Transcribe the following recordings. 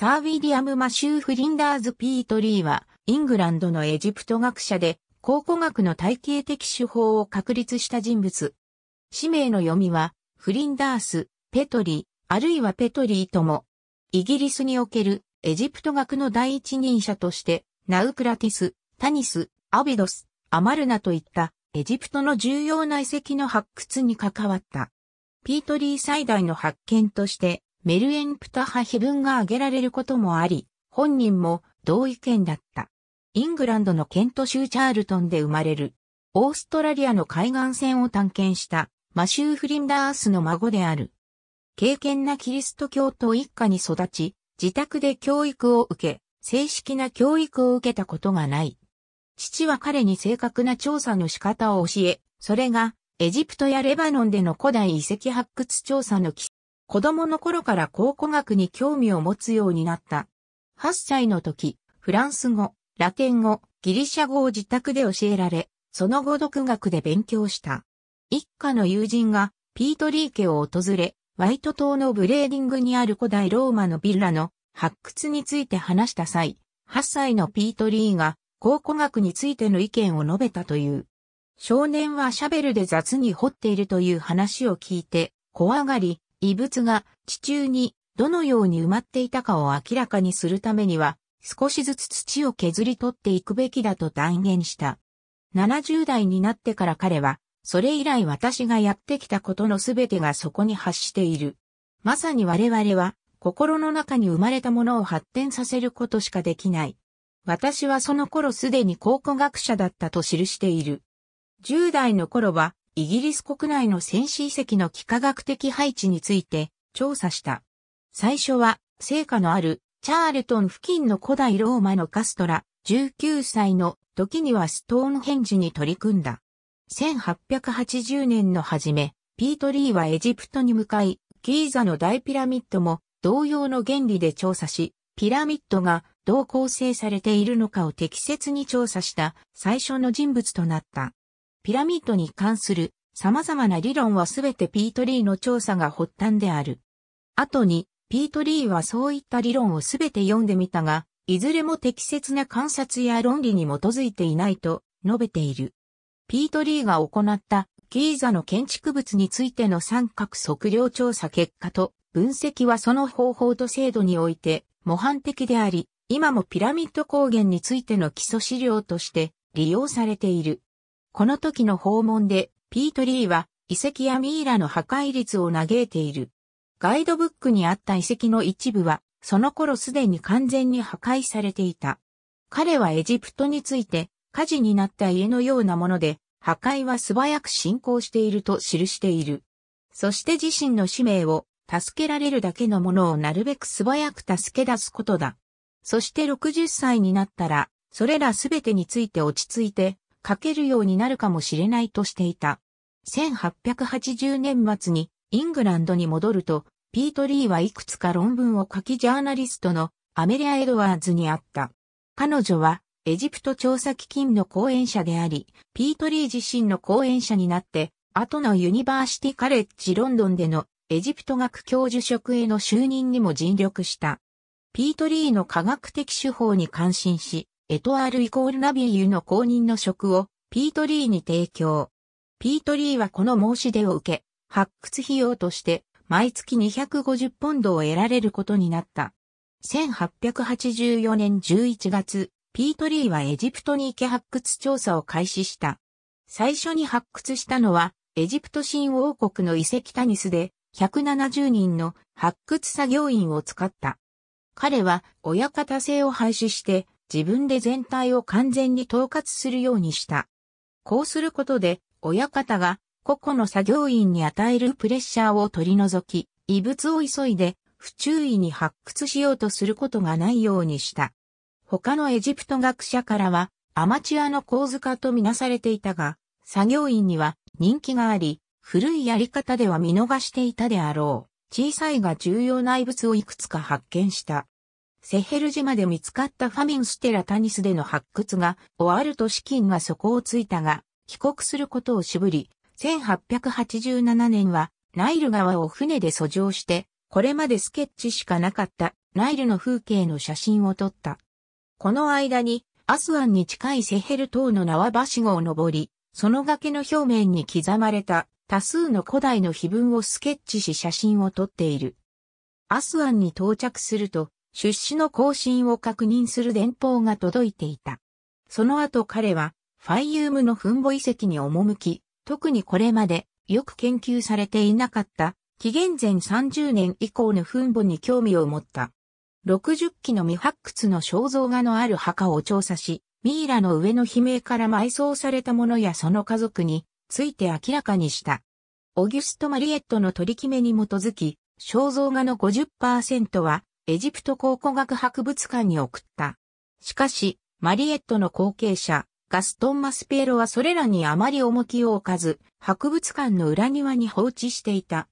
サー・ウィリアム・マシュー・フリンダーズ・ピート・リーは、イングランドのエジプト学者で、考古学の体系的手法を確立した人物。氏名の読みは、フリンダース、ペトリ、あるいはペトリーとも、イギリスにおけるエジプト学の第一人者として、ナウクラティス、タニス、アビドス、アマルナといったエジプトの重要な遺跡の発掘に関わった。ピートリー最大の発見として、メルエンプタ派碑文が挙げられることもあり、本人も同意見だった。イングランドのケント州チャールトンで生まれる、オーストラリアの海岸線を探検したマシュー・フリンダースの孫である。敬虔なキリスト教徒一家に育ち、自宅で教育を受け、正式な教育を受けたことがない。父は彼に正確な調査の仕方を教え、それがエジプトやレバノンでの古代遺跡発掘調査の基子供の頃から考古学に興味を持つようになった。8歳の時、フランス語、ラテン語、ギリシャ語を自宅で教えられ、その後独学で勉強した。一家の友人がピートリー家を訪れ、ワイト島のブレーディングにある古代ローマのビルラの発掘について話した際、8歳のピートリーが考古学についての意見を述べたという。少年はシャベルで雑に掘っているという話を聞いて怖がり、異物が地中にどのように埋まっていたかを明らかにするためには、少しずつ土を削り取っていくべきだと断言した。70代になってから彼は、それ以来私がやってきたことのすべてがそこに発している。まさに我々は、心の中に生まれたものを発展させることしかできない。私はその頃すでに考古学者だったと記している。10代の頃はイギリス国内の戦死遺跡の幾何学的配置について調査した。最初は、成果のあるチャールトン付近の古代ローマのカストラ、19歳の時にはストーンヘンジに取り組んだ。1880年の初め、ピートリーはエジプトに向かい、ギーザの大ピラミッドも同様の原理で調査し、ピラミッドがどう構成されているのかを適切に調査した最初の人物となった。ピラミッドに関する様々な理論はすべてピートリーの調査が発端である。後に、ピートリーはそういった理論をすべて読んでみたが、いずれも適切な観察や論理に基づいていないと述べている。ピートリーが行ったギーザの建築物についての三角測量調査結果と分析はその方法と精度において模範的であり、今もピラミッド高原についての基礎資料として利用されている。この時の訪問で、ピート・リーは遺跡やミイラの破壊率を嘆いている。ガイドブックにあった遺跡の一部は、その頃すでに完全に破壊されていた。彼はエジプトについて、火事になった家のようなもので、破壊は素早く進行していると記している。そして自身の使命を、助けられるだけのものをなるべく素早く助け出すことだ。そして60歳になったら、それらすべてについて落ち着いて、書けるようになるかもしれないとしていた。1880年末にイングランドに戻ると、ピート・リーはいくつか論文を書きジャーナリストのアメリア・エドワーズに会った。彼女はエジプト調査基金の講演者であり、ピート・リー自身の講演者になって、後のユニバーシティ・カレッジ・ロンドンでのエジプト学教授職への就任にも尽力した。ピート・リーの科学的手法に感心し、エトアールイコールナビーユの公認の職をピートリーに提供。ピートリーはこの申し出を受け、発掘費用として毎月250ポンドを得られることになった。1884年11月、ピートリーはエジプトに行け発掘調査を開始した。最初に発掘したのは、エジプト新王国の遺跡タニスで、170人の発掘作業員を使った。彼は親方制を廃止して、自分で全体を完全に統括するようにした。こうすることで、親方が個々の作業員に与えるプレッシャーを取り除き、異物を急いで不注意に発掘しようとすることがないようにした。他のエジプト学者からはアマチュアの構図化とみなされていたが、作業員には人気があり、古いやり方では見逃していたであろう。小さいが重要な遺物をいくつか発見した。セヘル島で見つかったファミンステラタニスでの発掘が終わると資金が底をついたが、帰国することを渋り、1887年はナイル川を船で遡上して、これまでスケッチしかなかったナイルの風景の写真を撮った。この間にアスワンに近いセヘル島の縄橋号を登り、その崖の表面に刻まれた多数の古代の碑文をスケッチし写真を撮っている。アスワンに到着すると、出資の更新を確認する電報が届いていた。その後彼は、ファイユームの墳墓遺跡に赴き、特にこれまでよく研究されていなかった、紀元前30年以降の墳墓に興味を持った。60基の未発掘の肖像画のある墓を調査し、ミイラの上の悲鳴から埋葬されたものやその家族について明らかにした。オギュスト・マリエットの取り決めに基づき、肖像画の50%はエジプト考古学博物館に送った。しかし、マリエットの後継者、ガストン・マスペロはそれらにあまり重きを置かず、博物館の裏庭に放置していた。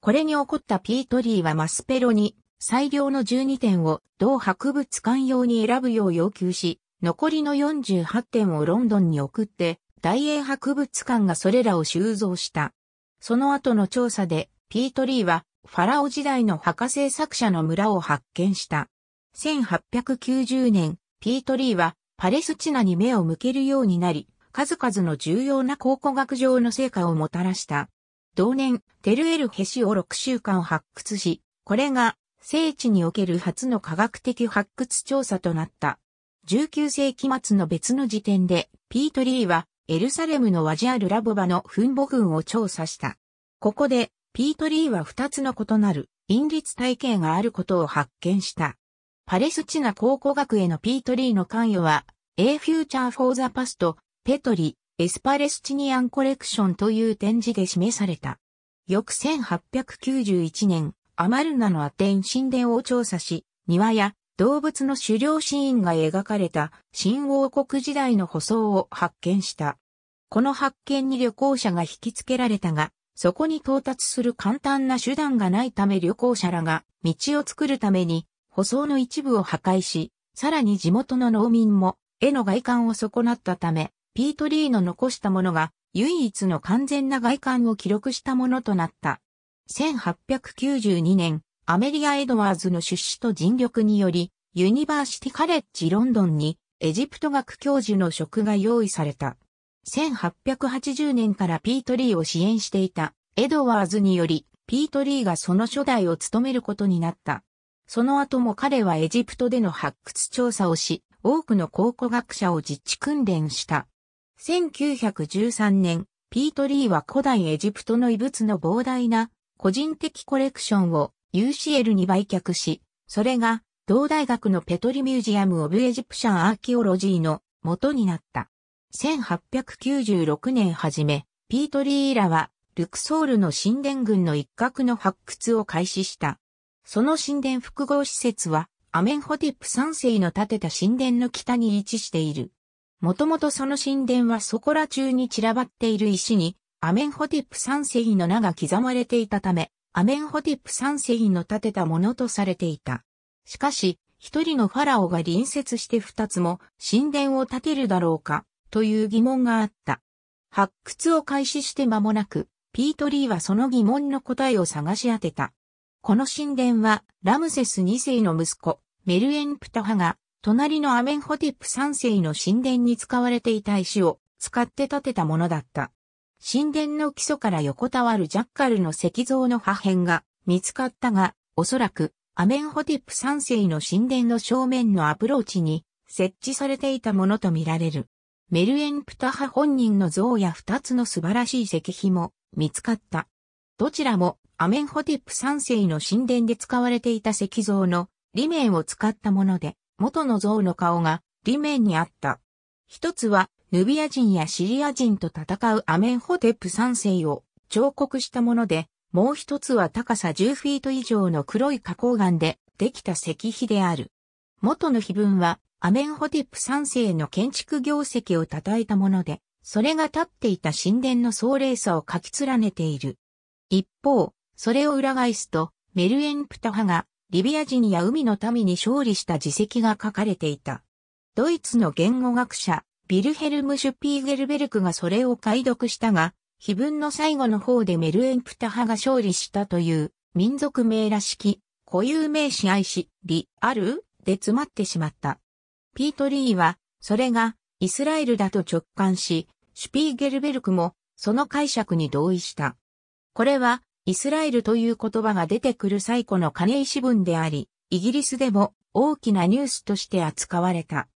これに怒ったピートリーはマスペロに、最良の12点を同博物館用に選ぶよう要求し、残りの48点をロンドンに送って、大英博物館がそれらを収蔵した。その後の調査で、ピートリーはファラオ時代の博士作者の村を発見した。1890年、ピートリーはパレスチナに目を向けるようになり、数々の重要な考古学上の成果をもたらした。同年、テルエルヘシを6週間発掘し、これが聖地における初の科学的発掘調査となった。19世紀末の別の時点で、ピートリーはエルサレムのワジアル・ラボバの墳墓群を調査した。ここでピートリーは2つの異なる因律体系があることを発見した。パレスチナ考古学へのピートリーの関与は、A Future for the Past、ペトリ、エスパレスチニアンコレクションという展示で示された。翌1891年、アマルナのアテン神殿を調査し、庭や動物の狩猟シーンが描かれた新王国時代の舗装を発見した。この発見に旅行者が引きつけられたが、そこに到達する簡単な手段がないため旅行者らが道を作るために、舗装の一部を破壊し、さらに地元の農民も、絵の外観を損なったため、ピートリーの残したものが、唯一の完全な外観を記録したものとなった。1892年、アメリア・エドワーズの出資と尽力により、ユニバーシティ・カレッジ・ロンドンに、エジプト学教授の職が用意された。1880年からピートリーを支援していたエドワーズにより、ピートリーがその初代を務めることになった。その後も彼はエジプトでの発掘調査をし、多くの考古学者を実地訓練した。1913年、ピートリーは古代エジプトの遺物の膨大な個人的コレクションを UCL に売却し、それが同大学のペトリミュージアム・オブ・エジプシャン・アーキオロジーの元になった。1896年初め、ピートリーらは、ルクソールの神殿群の一角の発掘を開始した。その神殿複合施設は、アメンホティップ三世の建てた神殿の北に位置している。もともとその神殿はそこら中に散らばっている石に、アメンホティップ三世の名が刻まれていたため、アメンホティップ三世の建てたものとされていた。しかし、一人のファラオが隣接して二つも神殿を建てるだろうか、という疑問があった。発掘を開始して間もなく、ピートリーはその疑問の答えを探し当てた。この神殿は、ラムセス2世の息子、メルエンプトハが、隣のアメンホテップ3世の神殿に使われていた石を使って建てたものだった。神殿の基礎から横たわるジャッカルの石像の破片が見つかったが、おそらくアメンホテップ3世の神殿の正面のアプローチに設置されていたものとみられる。メルエンプタハ本人の像や二つの素晴らしい石碑も見つかった。どちらもアメンホテップ3世の神殿で使われていた石像の裏面を使ったもので、元の像の顔が裏面にあった。一つは、ヌビア人やシリア人と戦うアメンホテップ3世を彫刻したもので、もう一つは高さ10フィート以上の黒い花崗岩でできた石碑である。元の碑文はアメンホテップ3世の建築業績を称えたもので、それが立っていた神殿の壮麗さを書き連ねている。一方、それを裏返すと、メルエンプタ派がリビア人や海の民に勝利した自責が書かれていた。ドイツの言語学者、ビルヘルム・シュピーゲルベルクがそれを解読したが、碑文の最後の方でメルエンプタ派が勝利したという民族名らしき固有名詞愛し、リ、あるで詰まってしまった。ピート・リーは、それがイスラエルだと直感し、シュピーゲルベルクもその解釈に同意した。これは、イスラエルという言葉が出てくる最古の金石文であり、イギリスでも大きなニュースとして扱われた。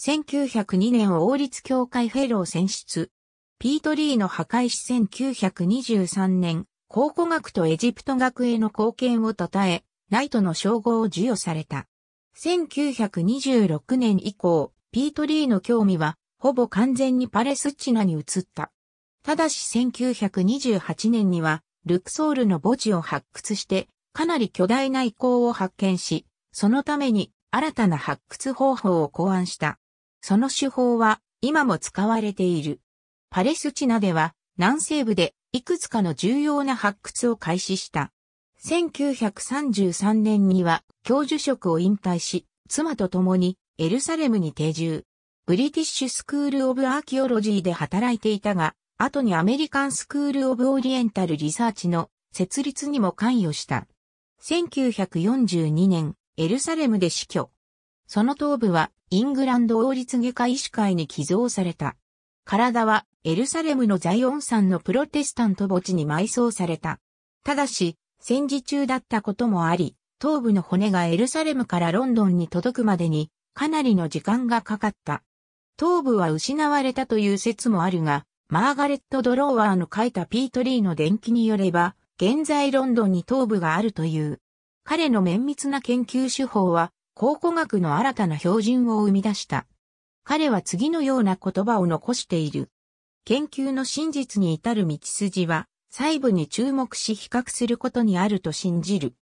1902年王立協会フェロー選出。ピート・リーの破壊し1923年、考古学とエジプト学への貢献を称え、ナイトの称号を授与された。1926年以降、ピート・リーの興味は、ほぼ完全にパレスチナに移った。ただし1928年には、ルクソールの墓地を発掘して、かなり巨大な遺構を発見し、そのために新たな発掘方法を考案した。その手法は今も使われている。パレスチナでは南西部でいくつかの重要な発掘を開始した。1933年には教授職を引退し、妻と共にエルサレムに定住。ブリティッシュスクール・オブ・アーキオロジーで働いていたが、後にアメリカンスクール・オブ・オリエンタル・リサーチの設立にも関与した。1942年、エルサレムで死去。その頭部はイングランド王立外科医師会に寄贈された。体はエルサレムのザイオン山のプロテスタント墓地に埋葬された。ただし、戦時中だったこともあり、頭部の骨がエルサレムからロンドンに届くまでにかなりの時間がかかった。頭部は失われたという説もあるが、マーガレット・ドローワーの書いたピート・リーの伝記によれば、現在ロンドンに頭部があるという。彼の綿密な研究手法は、考古学の新たな標準を生み出した。彼は次のような言葉を残している。研究の真実に至る道筋は、細部に注目し比較することにあると信じる。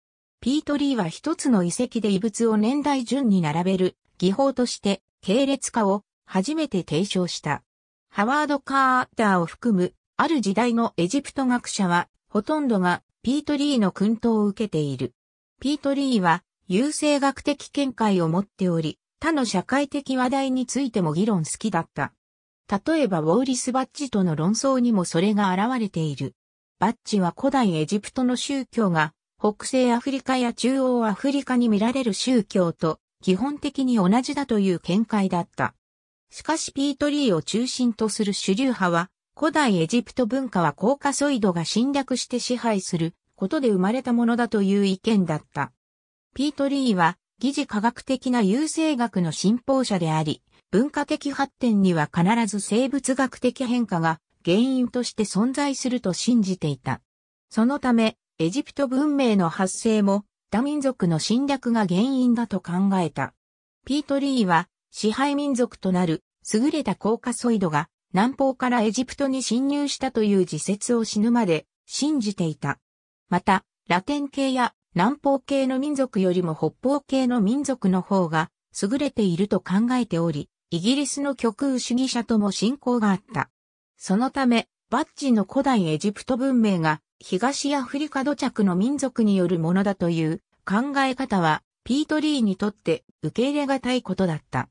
ピートリーは一つの遺跡で遺物を年代順に並べる技法として系列化を初めて提唱した。ハワード・カーターを含むある時代のエジプト学者はほとんどがピートリーの訓導を受けている。ピートリーは優勢学的見解を持っており、他の社会的話題についても議論好きだった。例えばウォーリス・バッジとの論争にもそれが現れている。バッジは古代エジプトの宗教が北西アフリカや中央アフリカに見られる宗教と基本的に同じだという見解だった。しかしピートリーを中心とする主流派は、古代エジプト文化はコーカソイドが侵略して支配することで生まれたものだという意見だった。ピートリーは、疑似科学的な優生学の信奉者であり、文化的発展には必ず生物学的変化が原因として存在すると信じていた。そのため、エジプト文明の発生も、他民族の侵略が原因だと考えた。ピートリーは、支配民族となる、優れたコーカソイドが、南方からエジプトに侵入したという自説を死ぬまで、信じていた。また、ラテン系や南方系の民族よりも北方系の民族の方が優れていると考えており、イギリスの極右主義者とも信仰があった。そのため、バッジの古代エジプト文明が東アフリカ土着の民族によるものだという考え方はピートリーにとって受け入れがたいことだった。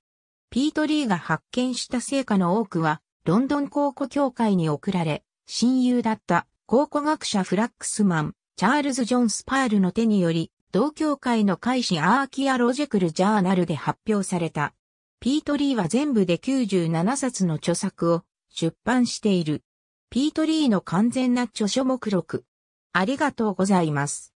ピートリーが発見した成果の多くはロンドン考古協会に送られ、親友だった考古学者フラックスマン、チャールズ・ジョン・スパールの手により、同協会の会誌アーキアロジェクル・ジャーナルで発表された。ピートリーは全部で97冊の著作を出版している。ピートリーの完全な著書目録。ありがとうございます。